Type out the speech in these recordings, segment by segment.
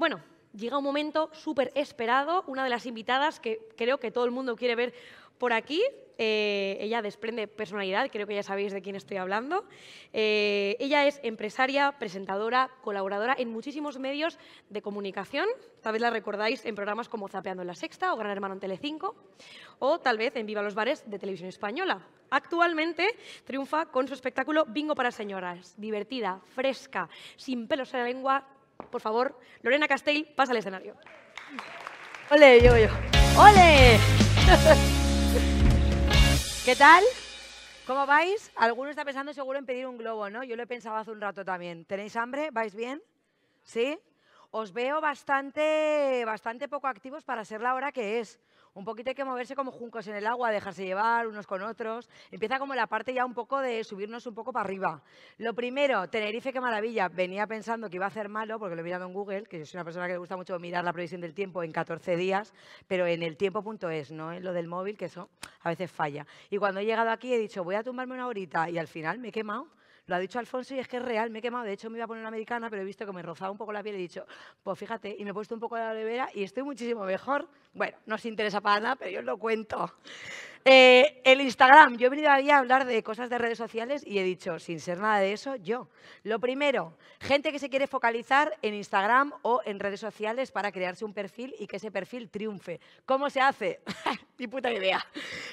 Bueno, llega un momento súper esperado, una de las invitadas que creo que todo el mundo quiere ver por aquí. Eh, ella desprende personalidad, creo que ya sabéis de quién estoy hablando. Eh, ella es empresaria, presentadora, colaboradora en muchísimos medios de comunicación. Tal vez la recordáis en programas como Zapeando en la Sexta o Gran Hermano en Telecinco o tal vez en Viva los Bares de Televisión Española. Actualmente triunfa con su espectáculo Bingo para Señoras, divertida, fresca, sin pelos en la lengua, por favor, Lorena Castell, pasa al escenario. ¡Ole, yo, yo! ¡Ole! ¿Qué tal? ¿Cómo vais? Alguno está pensando seguro en pedir un globo, ¿no? Yo lo he pensado hace un rato también. ¿Tenéis hambre? ¿Vais bien? ¿Sí? Os veo bastante, bastante poco activos para ser la hora que es. Un poquito hay que moverse como juncos en el agua, dejarse llevar unos con otros. Empieza como la parte ya un poco de subirnos un poco para arriba. Lo primero, Tenerife, qué maravilla. Venía pensando que iba a hacer malo, porque lo he mirado en Google, que yo soy una persona que le gusta mucho mirar la previsión del tiempo en 14 días, pero en el tiempo.es, no en lo del móvil, que eso a veces falla. Y cuando he llegado aquí he dicho, voy a tumbarme una horita y al final me he quemado lo ha dicho Alfonso y es que es real, me he quemado. De hecho, me iba a poner una americana, pero he visto que me rozaba un poco la piel y he dicho, pues fíjate, y me he puesto un poco de la vera y estoy muchísimo mejor. Bueno, no se interesa para nada, pero yo os lo cuento. Eh, el Instagram. Yo he venido a hablar de cosas de redes sociales y he dicho, sin ser nada de eso, yo. Lo primero, gente que se quiere focalizar en Instagram o en redes sociales para crearse un perfil y que ese perfil triunfe. ¿Cómo se hace? Ni puta idea.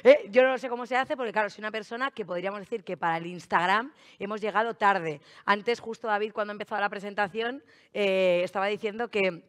Eh, yo no sé cómo se hace porque, claro, soy una persona que podríamos decir que para el Instagram hemos llegado tarde. Antes, justo David, cuando empezó la presentación, eh, estaba diciendo que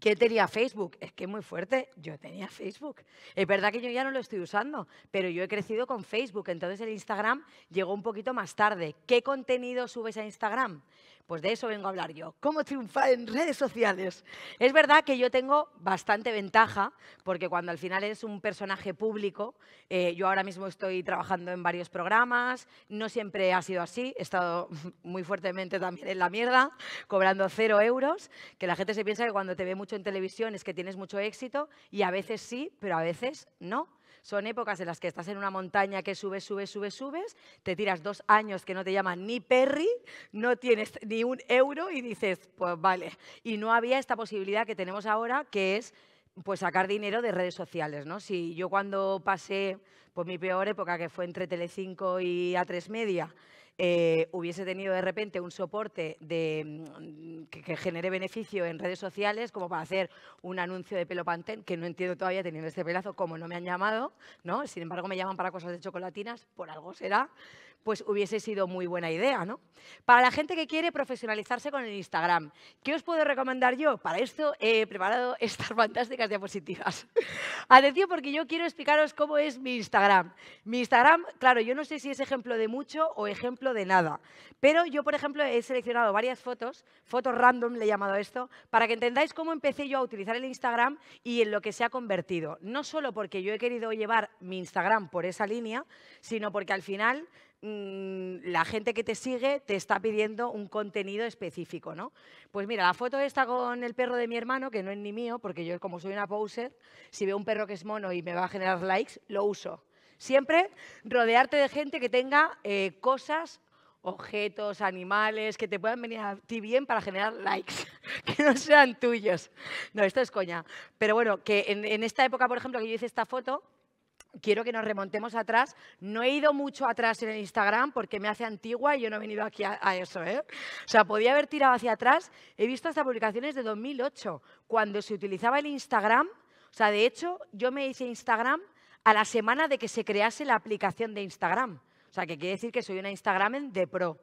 ¿Qué tenía Facebook? Es que es muy fuerte. Yo tenía Facebook. Es verdad que yo ya no lo estoy usando, pero yo he crecido con Facebook. Entonces el Instagram llegó un poquito más tarde. ¿Qué contenido subes a Instagram? Pues de eso vengo a hablar yo. ¿Cómo triunfar en redes sociales? Es verdad que yo tengo bastante ventaja, porque cuando al final eres un personaje público, eh, yo ahora mismo estoy trabajando en varios programas, no siempre ha sido así, he estado muy fuertemente también en la mierda, cobrando cero euros, que la gente se piensa que cuando te ve mucho en televisión es que tienes mucho éxito, y a veces sí, pero a veces no. Son épocas en las que estás en una montaña que subes, subes, subes, subes, te tiras dos años que no te llaman ni Perry, no tienes ni un euro y dices, pues vale. Y no había esta posibilidad que tenemos ahora, que es pues sacar dinero de redes sociales, ¿no? Si yo cuando pasé mi peor época, que fue entre Telecinco y A3 Media, eh, hubiese tenido de repente un soporte mm, que, genere beneficio en redes sociales, como para hacer un anuncio de pelo pantén, que no entiendo todavía teniendo este pelazo, como no me han llamado, ¿no? Sin embargo, me llaman para cosas de chocolatinas, por algo será pues hubiese sido muy buena idea, ¿no? Para la gente que quiere profesionalizarse con el Instagram, ¿qué os puedo recomendar yo? Para esto he preparado estas fantásticas diapositivas. Atención porque yo quiero explicaros cómo es mi Instagram. Mi Instagram, claro, yo no sé si es ejemplo de mucho o ejemplo de nada, pero yo, por ejemplo, he seleccionado varias fotos, fotos random le he llamado esto, para que entendáis cómo empecé yo a utilizar el Instagram y en lo que se ha convertido. No solo porque yo he querido llevar mi Instagram por esa línea, sino porque al final Mm, la gente que te sigue te está pidiendo un contenido específico, ¿no? Pues mira, la foto esta con el perro de mi hermano, que no es ni mío, porque yo como soy una poser, si veo un perro que es mono y me va a generar likes, lo uso. Siempre rodearte de gente que tenga eh, cosas objetos, animales, que te puedan venir a ti bien para generar likes, que no sean tuyos. No, esto es coña. Pero bueno, que en, en esta época, por ejemplo, que yo hice esta foto, quiero que nos remontemos atrás. No he ido mucho atrás en el Instagram porque me hace antigua y yo no he venido aquí a, eso. ¿eh? O sea, podía haber tirado hacia atrás. He visto hasta publicaciones de 2008, cuando se utilizaba el Instagram. O sea, de hecho, yo me hice Instagram a la semana de que se crease la aplicación de Instagram. O sea, que quiere decir que soy una Instagram de pro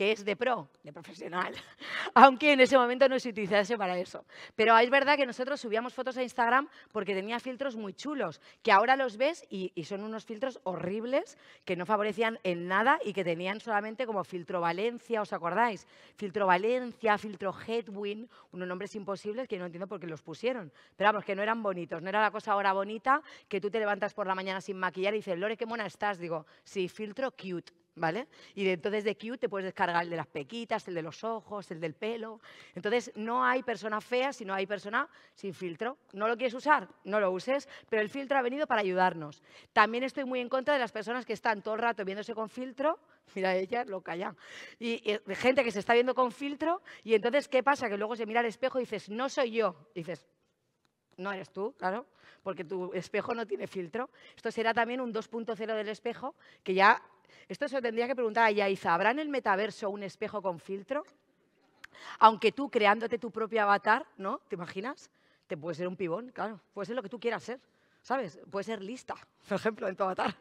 que es de pro, de profesional, aunque en ese momento no se utilizase para eso. Pero es verdad que nosotros subíamos fotos a Instagram porque tenía filtros muy chulos, que ahora los ves y, son unos filtros horribles que no favorecían en nada y que tenían solamente como filtro Valencia, ¿os acordáis? Filtro Valencia, filtro Headwind, unos nombres imposibles que no entiendo por qué los pusieron. Pero vamos, que no eran bonitos, no era la cosa ahora bonita que tú te levantas por la mañana sin maquillar y dices, Lore, qué mona estás. Digo, sí, filtro cute. ¿vale? Y entonces de Q te puedes descargar el de las pequitas, el de los ojos, el del pelo. Entonces no hay persona fea, si no hay persona sin filtro. ¿No lo quieres usar? No lo uses, pero el filtro ha venido para ayudarnos. También estoy muy en contra de las personas que están todo el rato viéndose con filtro. Mira, ella loca ya. Y, gente que se está viendo con filtro y entonces, ¿qué pasa? Que luego se mira al espejo y dices, no soy yo. dices, no eres tú, claro, porque tu espejo no tiene filtro. Esto será también un 2.0 del espejo que ya esto se tendría que preguntar a Yaiza. ¿Habrá en el metaverso un espejo con filtro? Aunque tú, creándote tu propio avatar, ¿no? ¿Te imaginas? Te puedes ser un pibón, claro. Puedes ser lo que tú quieras ser. ¿Sabes? Puede ser lista, por ejemplo, en tu avatar.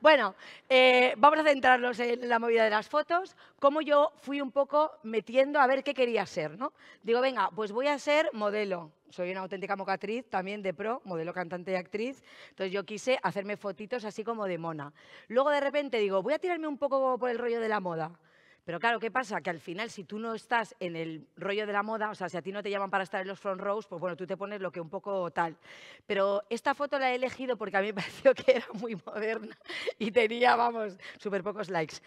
Bueno, eh, vamos a centrarnos en la movida de las fotos. Cómo yo fui un poco metiendo a ver qué quería ser, ¿no? Digo, venga, pues voy a ser modelo. Soy una auténtica mocatriz, también de pro, modelo, cantante y actriz. Entonces yo quise hacerme fotitos así como de mona. Luego de repente digo, voy a tirarme un poco por el rollo de la moda. Pero claro, ¿qué pasa? Que al final, si tú no estás en el rollo de la moda, o sea, si a ti no te llaman para estar en los front rows, pues bueno, tú te pones lo que un poco tal. Pero esta foto la he elegido porque a mí me pareció que era muy moderna y tenía, vamos, súper pocos likes.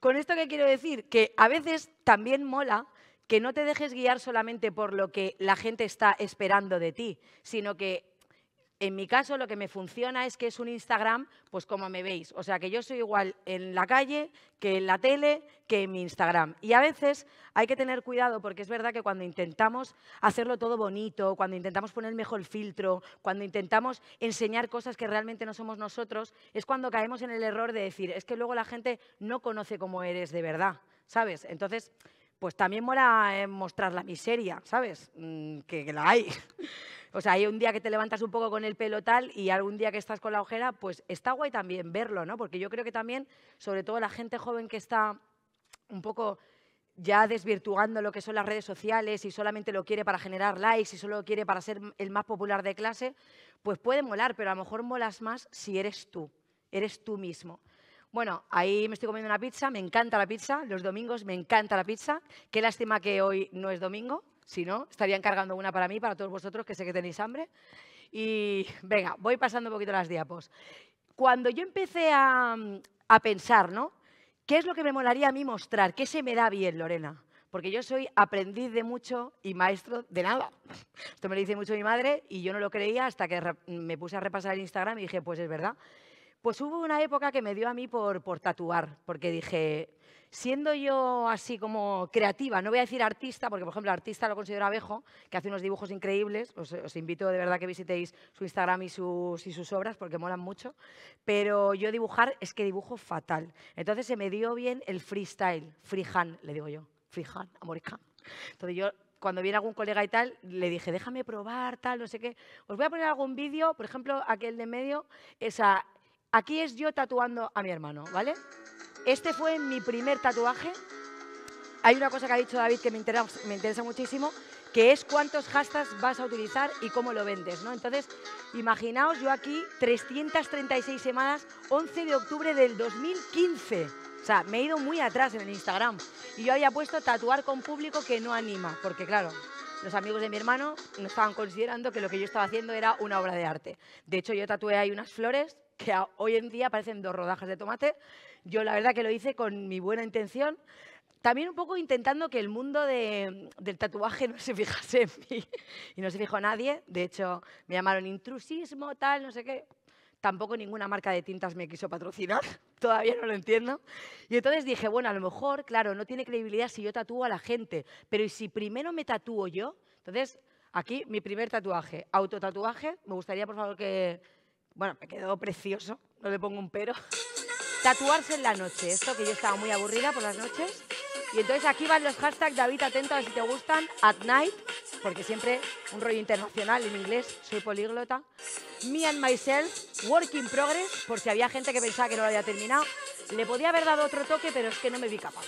¿Con esto qué quiero decir? Que a veces también mola que no te dejes guiar solamente por lo que la gente está esperando de ti, sino que en mi caso lo que me funciona es que es un Instagram, pues como me veis. O sea, que yo soy igual en la calle, que en la tele, que en mi Instagram. Y a veces hay que tener cuidado porque es verdad que cuando intentamos hacerlo todo bonito, cuando intentamos poner mejor filtro, cuando intentamos enseñar cosas que realmente no somos nosotros, es cuando caemos en el error de decir, es que luego la gente no conoce cómo eres de verdad, ¿sabes? Entonces, pues también mola eh, mostrar la miseria, ¿sabes? Mm, que la hay. O sea, hay un día que te levantas un poco con el pelo tal y algún día que estás con la ojera, pues está guay también verlo, ¿no? Porque yo creo que también, sobre todo la gente joven que está un poco ya desvirtuando lo que son las redes sociales y solamente lo quiere para generar likes y solo lo quiere para ser el más popular de clase, pues puede molar, pero a lo mejor molas más si eres tú, eres tú mismo. Bueno, ahí me estoy comiendo una pizza, me encanta la pizza, los domingos me encanta la pizza, qué lástima que hoy no es domingo, si no, estarían cargando una para mí, para todos vosotros, que sé que tenéis hambre. Y venga, voy pasando un poquito las diapos. Cuando yo empecé a, a pensar, ¿no? ¿Qué es lo que me molaría a mí mostrar? ¿Qué se me da bien, Lorena? Porque yo soy aprendiz de mucho y maestro de nada. Esto me lo dice mucho mi madre y yo no lo creía hasta que me puse a repasar el Instagram y dije, pues es verdad. Pues hubo una época que me dio a mí por, por tatuar, porque dije, siendo yo así como creativa, no voy a decir artista, porque por ejemplo artista lo considero Abejo, que hace unos dibujos increíbles, os, invito de verdad que visitéis su Instagram y sus, y sus obras porque molan mucho, pero yo dibujar es que dibujo fatal. Entonces se me dio bien el freestyle, freehand, le digo yo, freehand, hand. Entonces yo cuando viene algún colega y tal, le dije, déjame probar, tal, no sé qué. Os voy a poner algún vídeo, por ejemplo, aquel de medio, esa, aquí es yo tatuando a mi hermano, ¿vale? Este fue mi primer tatuaje. Hay una cosa que ha dicho David que me interesa, muchísimo, que es cuántos hashtags vas a utilizar y cómo lo vendes. ¿no? Entonces, imaginaos yo aquí 336 semanas, 11 de octubre del 2015. O sea, me he ido muy atrás en el Instagram. Y yo había puesto tatuar con público que no anima, porque claro, los amigos de mi hermano no estaban considerando que lo que yo estaba haciendo era una obra de arte. De hecho, yo tatué ahí unas flores que hoy en día parecen dos rodajas de tomate yo la verdad que lo hice con mi buena intención, también un poco intentando que el mundo del tatuaje no se fijase en mí y no se fijó nadie. De hecho, me llamaron intrusismo, tal, no sé qué. Tampoco ninguna marca de tintas me quiso patrocinar, todavía no lo entiendo. Y entonces dije, bueno, a lo mejor, claro, no tiene credibilidad si yo tatúo a la gente, pero ¿y si primero me tatúo yo? Entonces, aquí mi primer tatuaje, autotatuaje. Me gustaría, por favor, que... Bueno, me quedó precioso, no le pongo un pero. tatuarse en la noche. Esto que yo estaba muy aburrida por las noches. Y entonces aquí van los hashtags David atento a ver si te gustan, at night, porque siempre un rollo internacional en inglés, soy políglota. Me and myself, work in progress, por si había gente que pensaba que no lo había terminado. Le podía haber dado otro toque, pero es que no me vi capaz.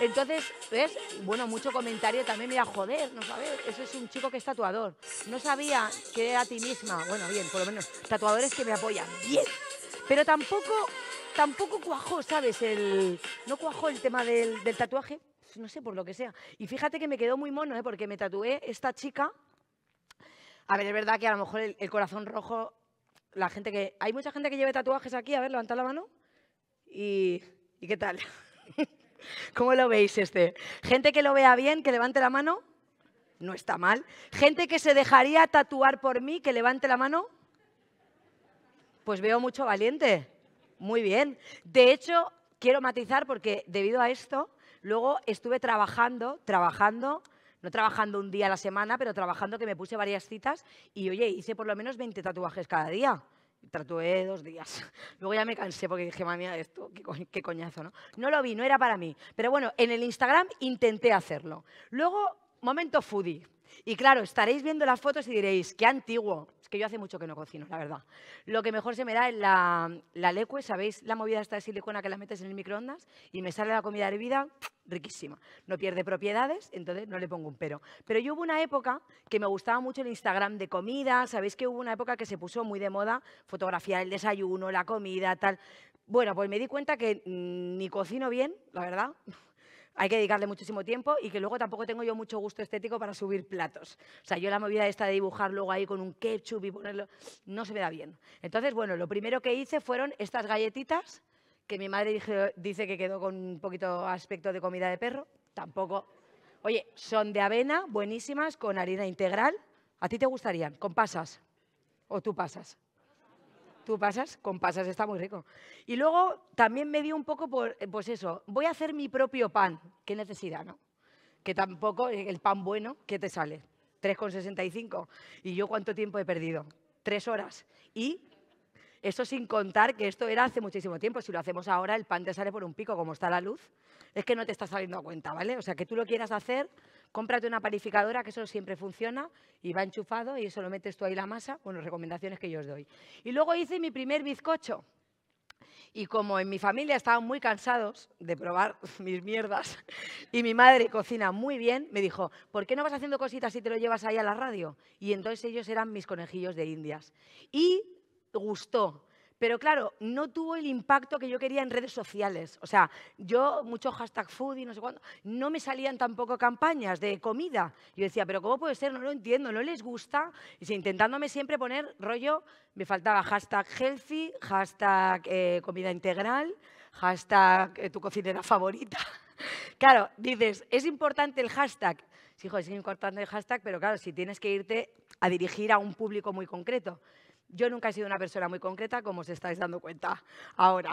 Entonces, ¿ves? Bueno, mucho comentario también, mira, joder, no sabes, eso es un chico que es tatuador. No sabía que era a ti misma. Bueno, bien, por lo menos, tatuadores que me apoyan, bien. Pero tampoco tampoco cuajó, ¿sabes? no cuajó el tema del, tatuaje, no sé, por lo que sea. Y fíjate que me quedó muy mono, ¿eh? Porque me tatué esta chica. A ver, es verdad que a lo mejor el, corazón rojo, la gente que... Hay mucha gente que lleve tatuajes aquí, a ver, levanta la mano. ¿y qué tal? ¿Cómo lo veis este? Gente que lo vea bien, que levante la mano. No está mal. Gente que se dejaría tatuar por mí, que levante la mano. Pues veo mucho valiente. Muy bien. De hecho, quiero matizar porque debido a esto, luego estuve trabajando, trabajando, no trabajando un día a la semana, pero trabajando que me puse varias citas y, oye, hice por lo menos 20 tatuajes cada día. Tatué dos días. Luego ya me cansé porque dije, mami, esto, qué coñazo, ¿no? No lo vi, no era para mí. Pero bueno, en el Instagram intenté hacerlo. Luego, momento foodie. Y claro, estaréis viendo las fotos y diréis, qué antiguo. Es que yo hace mucho que no cocino, la verdad. Lo que mejor se me da es la, la lecue, ¿sabéis? La movida esta de silicona que las metes en el microondas y me sale la comida hervida riquísima. No pierde propiedades, entonces no le pongo un pero. Pero yo hubo una época que me gustaba mucho el Instagram de comida, ¿sabéis que hubo una época que se puso muy de moda fotografiar el desayuno, la comida, tal? Bueno, pues me di cuenta que mm, ni cocino bien, la verdad hay que dedicarle muchísimo tiempo y que luego tampoco tengo yo mucho gusto estético para subir platos. O sea, yo la movida esta de dibujar luego ahí con un ketchup y ponerlo, no se me da bien. Entonces, bueno, lo primero que hice fueron estas galletitas, que mi madre dice que quedó con un poquito aspecto de comida de perro, tampoco. Oye, son de avena, buenísimas, con harina integral. ¿A ti te gustarían? ¿Con pasas? ¿O tú pasas? Tú pasas, con pasas está muy rico. Y luego también me dio un poco por, eh, pues eso, voy a hacer mi propio pan. Qué necesidad, ¿no? Que tampoco, eh, el pan bueno, ¿qué te sale? 3,65. ¿Y yo cuánto tiempo he perdido? Tres horas. Y eso sin contar que esto era hace muchísimo tiempo. Si lo hacemos ahora, el pan te sale por un pico, como está la luz. Es que no te estás saliendo a cuenta, ¿vale? O sea, que tú lo quieras hacer cómprate una panificadora, que eso siempre funciona y va enchufado y eso lo metes tú ahí la masa, bueno, recomendaciones que yo os doy. Y luego hice mi primer bizcocho. Y como en mi familia estaban muy cansados de probar mis mierdas y mi madre cocina muy bien, me dijo, ¿por qué no vas haciendo cositas y te lo llevas ahí a la radio? Y entonces ellos eran mis conejillos de indias. Y gustó, pero claro, no tuvo el impacto que yo quería en redes sociales. O sea, yo, mucho hashtag food y no sé cuándo, no me salían tampoco campañas de comida. Yo decía, pero ¿cómo puede ser? No lo entiendo, no les gusta. Y si intentándome siempre poner rollo, me faltaba hashtag healthy, hashtag eh, comida integral, hashtag eh, tu cocinera favorita. claro, dices, es importante el hashtag. Sí, hijo, es importante el hashtag, pero claro, si tienes que irte a dirigir a un público muy concreto. Yo nunca he sido una persona muy concreta, como os estáis dando cuenta ahora.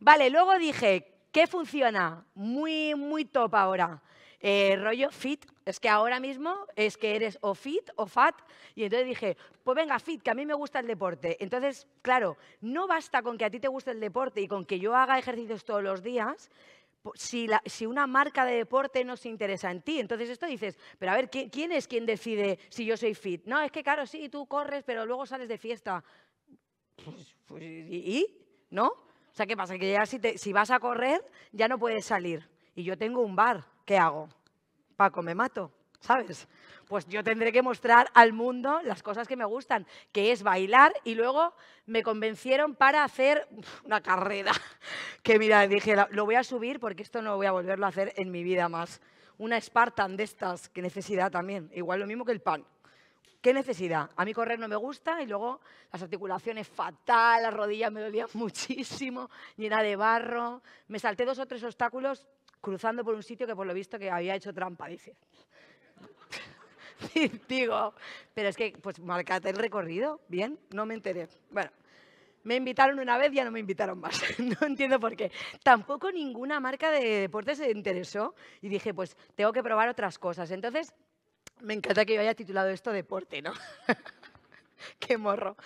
Vale, luego dije, ¿qué funciona? Muy, muy top ahora. Eh, rollo fit, es que ahora mismo es que eres o fit o fat. Y entonces dije, pues venga, fit, que a mí me gusta el deporte. Entonces, claro, no basta con que a ti te guste el deporte y con que yo haga ejercicios todos los días, si, una marca de deporte no se interesa en ti. Entonces esto dices, pero a ver, ¿quién, es quien decide si yo soy fit? No, es que claro, sí, tú corres, pero luego sales de fiesta. Pues, pues, ¿Y? ¿No? O sea, ¿qué pasa? Que ya si vas a correr, ya no puedes salir. Y yo tengo un bar, ¿qué hago? Paco, me mato, ¿sabes? pues yo tendré que mostrar al mundo las cosas que me gustan, que es bailar y luego me convencieron para hacer una carrera, que mira, dije, lo voy a subir porque esto no voy a volverlo a hacer en mi vida más. Una Spartan de estas, qué necesidad también, igual lo mismo que el pan. ¿Qué necesidad? A mí correr no me gusta y luego las articulaciones fatal, las rodillas me dolían muchísimo, llena de barro. Me salté dos o tres obstáculos cruzando por un sitio que por lo visto que había hecho trampa, dice. digo, pero es que, pues, marcate el recorrido, bien, no me enteré. Bueno, me invitaron una vez, ya no me invitaron más. no entiendo por qué. Tampoco ninguna marca de deporte se interesó y dije, pues, tengo que probar otras cosas. Entonces, me encanta que yo haya titulado esto deporte, ¿no? qué morro.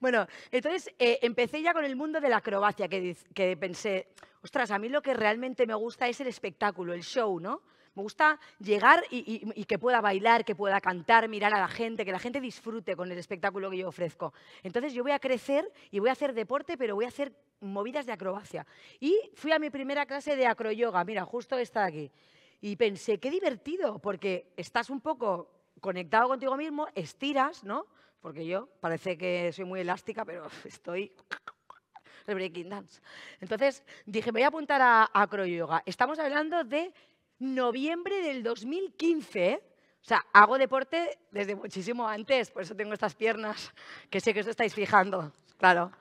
Bueno, entonces eh, empecé ya con el mundo de la acrobacia, que pensé, ostras, a mí lo que realmente me gusta es el espectáculo, el show, ¿no? Me gusta llegar y, que pueda bailar, que pueda cantar, mirar a la gente, que la gente disfrute con el espectáculo que yo ofrezco. Entonces yo voy a crecer y voy a hacer deporte, pero voy a hacer movidas de acrobacia. Y fui a mi primera clase de acroyoga, mira, justo esta de aquí. Y pensé, qué divertido, porque estás un poco conectado contigo mismo, estiras, ¿no? Porque yo parece que soy muy elástica, pero estoy dance. Entonces dije, me voy a apuntar a acroyoga. Estamos hablando de noviembre del 2015. ¿eh? O sea, hago deporte desde muchísimo antes, por eso tengo estas piernas, que sé que os estáis fijando, claro.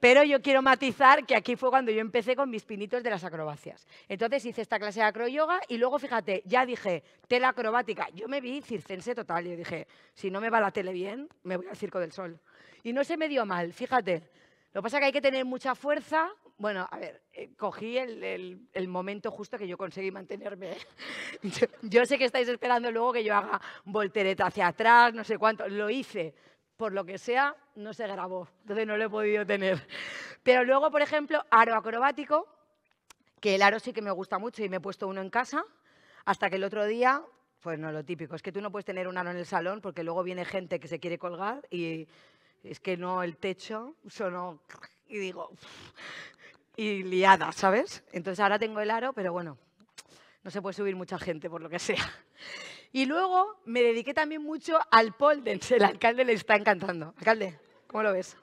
Pero yo quiero matizar que aquí fue cuando yo empecé con mis pinitos de las acrobacias. Entonces hice esta clase de acroyoga y luego, fíjate, ya dije, tela acrobática. Yo me vi circense total. Yo dije, si no me va la tele bien, me voy al Circo del Sol. Y no se me dio mal, fíjate. Lo que pasa es que hay que tener mucha fuerza, bueno, a ver, eh, cogí el, momento justo que yo conseguí mantenerme. yo, sé que estáis esperando luego que yo haga voltereta hacia atrás, no sé cuánto. Lo hice. Por lo que sea, no se grabó. Entonces no lo he podido tener. Pero luego, por ejemplo, aro acrobático, que el aro sí que me gusta mucho y me he puesto uno en casa, hasta que el otro día pues no, lo típico. Es que tú no puedes tener un aro en el salón porque luego viene gente que se quiere colgar y es que no, el techo sonó y digo, y liada, ¿sabes? Entonces ahora tengo el aro, pero bueno, no se puede subir mucha gente por lo que sea. Y luego me dediqué también mucho al pole dance. El alcalde le está encantando. Alcalde, ¿cómo lo ves?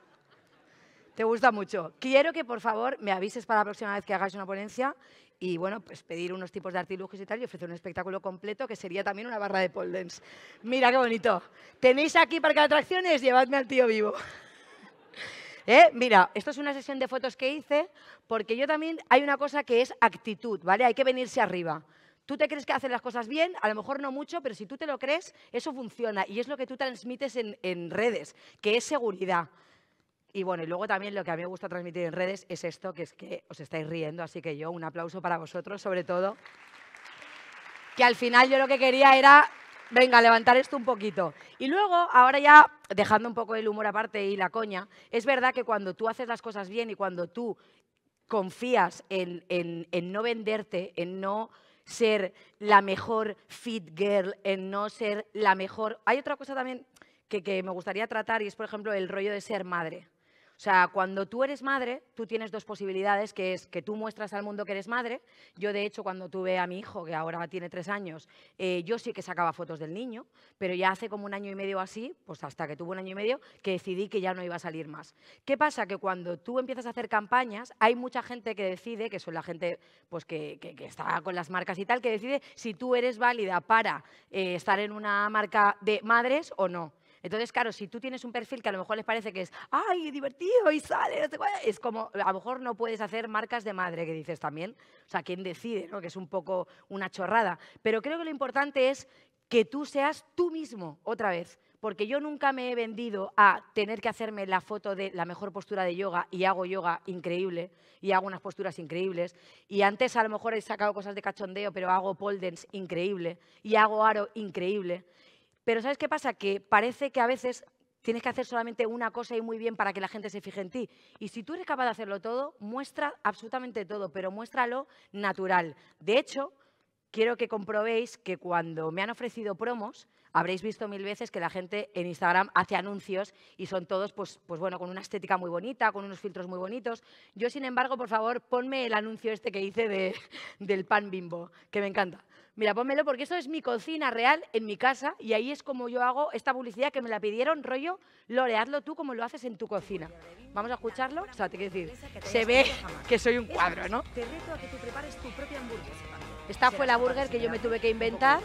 Te gusta mucho. Quiero que por favor me avises para la próxima vez que hagáis una ponencia y bueno, pues pedir unos tipos de artilugios y tal y ofrecer un espectáculo completo que sería también una barra de pole dance. Mira qué bonito. Tenéis aquí parque de atracciones, llevadme al tío vivo. ¿Eh? Mira, esto es una sesión de fotos que hice porque yo también hay una cosa que es actitud, ¿vale? Hay que venirse arriba. Tú te crees que haces las cosas bien, a lo mejor no mucho, pero si tú te lo crees, eso funciona y es lo que tú transmites en, en redes, que es seguridad. Y bueno, y luego también lo que a mí me gusta transmitir en redes es esto, que es que os estáis riendo, así que yo un aplauso para vosotros sobre todo. Que al final yo lo que quería era Venga, levantar esto un poquito. Y luego, ahora ya dejando un poco el humor aparte y la coña, es verdad que cuando tú haces las cosas bien y cuando tú confías en, no venderte, en no ser la mejor fit girl, en no ser la mejor... Hay otra cosa también que me gustaría tratar y es, por ejemplo, el rollo de ser madre. O sea, cuando tú eres madre, tú tienes dos posibilidades, que es que tú muestras al mundo que eres madre. Yo, de hecho, cuando tuve a mi hijo, que ahora tiene tres años, eh, yo sí que sacaba fotos del niño, pero ya hace como un año y medio así, pues hasta que tuvo un año y medio, que decidí que ya no iba a salir más. ¿Qué pasa? Que cuando tú empiezas a hacer campañas, hay mucha gente que decide, que son la gente pues, que, está con las marcas y tal, que decide si tú eres válida para eh, estar en una marca de madres o no. Entonces, claro, si tú tienes un perfil que a lo mejor les parece que es, ay, divertido y sale, es como, a lo mejor no puedes hacer marcas de madre, que dices también. O sea, ¿quién decide? ¿no? Que es un poco una chorrada. Pero creo que lo importante es que tú seas tú mismo otra vez. Porque yo nunca me he vendido a tener que hacerme la foto de la mejor postura de yoga y hago yoga increíble y hago unas posturas increíbles. Y antes a lo mejor he sacado cosas de cachondeo, pero hago pole increíble y hago aro increíble. Pero ¿sabes qué pasa? Que parece que a veces tienes que hacer solamente una cosa y muy bien para que la gente se fije en ti. Y si tú eres capaz de hacerlo todo, muestra absolutamente todo, pero muéstralo natural. De hecho, quiero que comprobéis que cuando me han ofrecido promos, habréis visto mil veces que la gente en Instagram hace anuncios y son todos, pues, pues bueno, con una estética muy bonita, con unos filtros muy bonitos. Yo, sin embargo, por favor, ponme el anuncio este que hice de, del pan bimbo, que me encanta. Mira, pónmelo porque eso es mi cocina real en mi casa y ahí es como yo hago esta publicidad que me la pidieron, rollo, loreadlo tú como lo haces en tu cocina. Vamos a escucharlo. O sea, te quiero decir, se ve que soy un cuadro, ¿no? Te reto a que tú prepares tu propia hamburguesa. Esta fue la burger que yo me tuve que inventar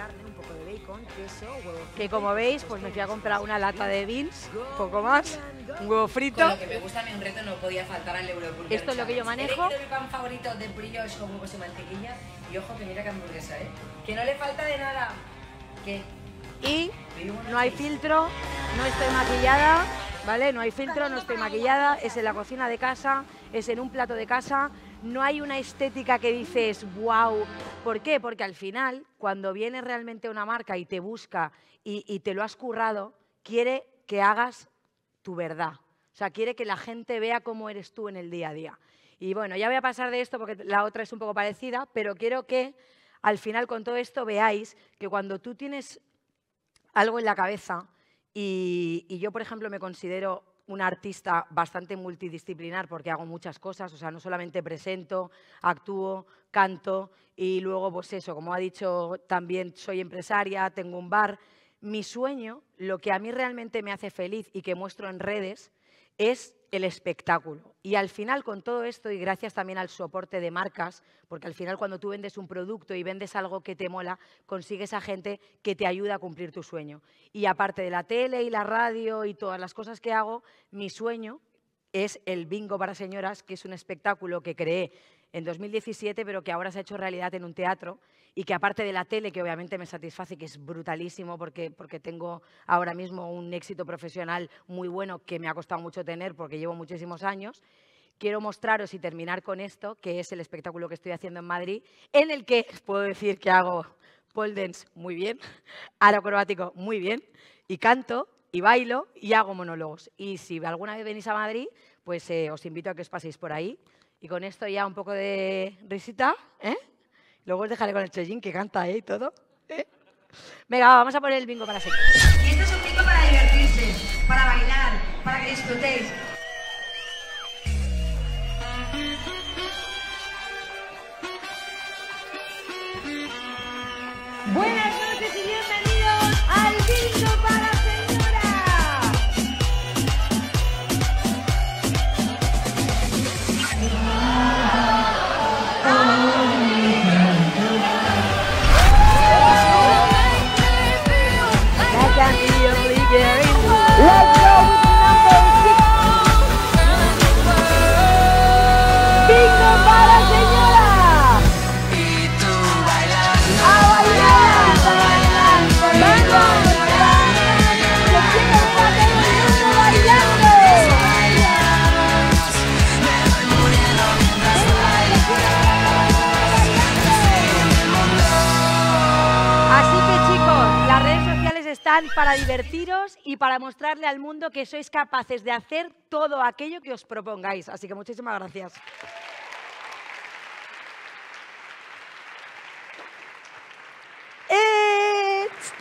que como veis, pues me fui a comprar una lata de beans, poco más, un huevo frito. que me gusta a reto no podía faltar al Esto es lo que yo manejo. El pan favorito de brioche con huevos y mantequilla y ojo que mira que hamburguesa, ¿eh? Que no le falta de nada. Que... Y no hay filtro, no estoy maquillada, ¿vale? No hay filtro, no estoy maquillada, es en la cocina de casa, es en un plato de casa, no hay una estética que dices, wow. ¿Por qué? Porque al final, cuando viene realmente una marca y te busca y, te lo has currado, quiere que hagas tu verdad. O sea, quiere que la gente vea cómo eres tú en el día a día. Y bueno, ya voy a pasar de esto porque la otra es un poco parecida, pero quiero que al final con todo esto veáis que cuando tú tienes algo en la cabeza, y yo, por ejemplo, me considero un artista bastante multidisciplinar porque hago muchas cosas, o sea, no solamente presento, actúo, canto y luego, pues eso, como ha dicho, también soy empresaria, tengo un bar. Mi sueño, lo que a mí realmente me hace feliz y que muestro en redes, es el espectáculo. Y al final, con todo esto, y gracias también al soporte de marcas, porque al final cuando tú vendes un producto y vendes algo que te mola, consigues a gente que te ayuda a cumplir tu sueño. Y aparte de la tele y la radio y todas las cosas que hago, mi sueño es el Bingo para Señoras, que es un espectáculo que creé en 2017, pero que ahora se ha hecho realidad en un teatro y que aparte de la tele, que obviamente me satisface, que es brutalísimo porque, porque tengo ahora mismo un éxito profesional muy bueno que me ha costado mucho tener porque llevo muchísimos años, quiero mostraros y terminar con esto, que es el espectáculo que estoy haciendo en Madrid, en el que puedo decir que hago pole dance muy bien, aro acrobático muy bien, y canto, y bailo, y hago monólogos. Y si alguna vez venís a Madrid, pues eh, os invito a que os paséis por ahí. Y con esto ya un poco de risita, ¿eh? Luego os dejaré con el Chellín que canta ¿eh? y todo. ¿eh? Venga, vamos a poner el bingo para seguir. Y esto es un bingo para divertirse, para bailar, para que disfrutéis. para señora. Y tú ¡Los a bailar, a bailar, bailando, bailando. Así que chicos, las redes sociales están para divertiros y para mostrarle al mundo que sois capaces de hacer todo aquello que os propongáis. Así que muchísimas gracias. it.